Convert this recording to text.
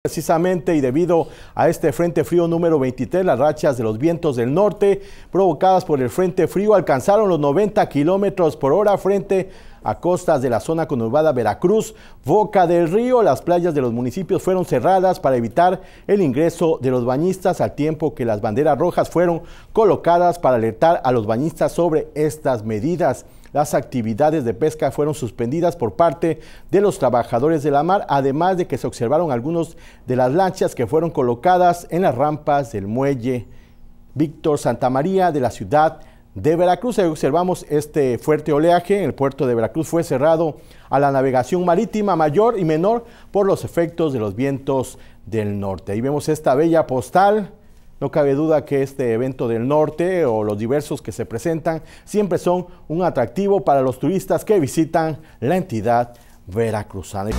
Precisamente y debido a este Frente Frío número 23, las rachas de los vientos del norte provocadas por el Frente Frío alcanzaron los 90 kilómetros por hora frente a costas de la zona conurbada Veracruz, Boca del Río. Las playas de los municipios fueron cerradas para evitar el ingreso de los bañistas al tiempo que las banderas rojas fueron colocadas para alertar a los bañistas sobre estas medidas. Las actividades de pesca fueron suspendidas por parte de los trabajadores de la mar, además de que se observaron algunos de las lanchas que fueron colocadas en las rampas del muelle Víctor Santa María de la ciudad de Veracruz. observamos este fuerte oleaje. El puerto de Veracruz fue cerrado a la navegación marítima mayor y menor por los efectos de los vientos del norte. Ahí vemos esta bella postal. No cabe duda que este evento del norte o los diversos que se presentan siempre son un atractivo para los turistas que visitan la entidad veracruzana.